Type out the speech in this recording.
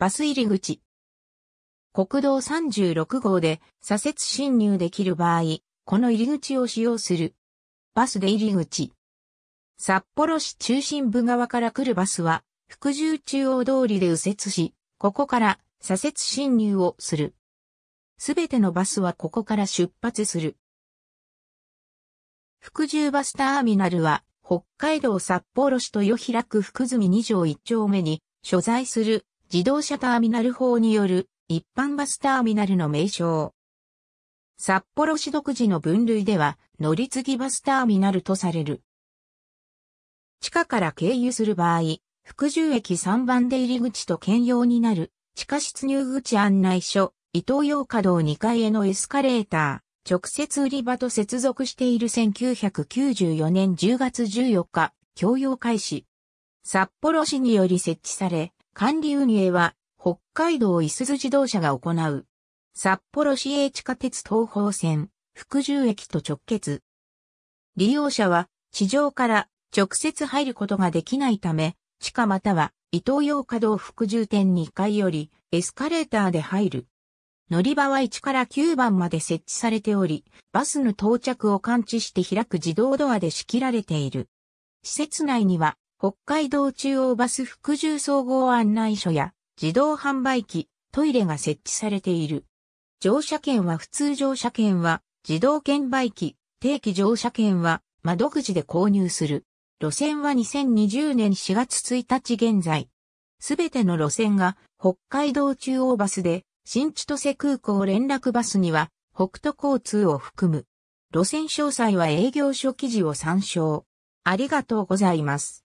バス入り口。国道36号で左折進入できる場合、この入り口を使用する。バス出入り口。札幌市中心部側から来るバスは、福住中央通りで右折し、ここから左折進入をする。すべてのバスはここから出発する。福住バスターミナルは、北海道札幌市豊平区福住2条1丁目に所在する自動車ターミナル法による一般バスターミナルの名称。札幌市独自の分類では乗り継ぎバスターミナルとされる。地下から経由する場合、福住駅3番出入り口と兼用になる地下室入口案内所、伊東洋華道2階へのエスカレーター、直接売り場と接続している1994年10月14日、共用開始。札幌市により設置され、管理運営は、北海道伊すゞ自動車が行う。札幌市営地下鉄東方線、福住駅と直結。利用者は、地上から直接入ることができないため、地下または、伊東洋華道福住店2階より、エスカレーターで入る。乗り場は1から9番まで設置されており、バスの到着を感知して開く自動ドアで仕切られている。施設内には北海道中央バス副重総合案内所や自動販売機、トイレが設置されている。乗車券は普通乗車券は自動券売機、定期乗車券は窓口で購入する。路線は2020年4月1日現在。すべての路線が北海道中央バスで新千歳空港連絡バスには北斗交通を含む。路線詳細は営業所記事を参照。ありがとうございます。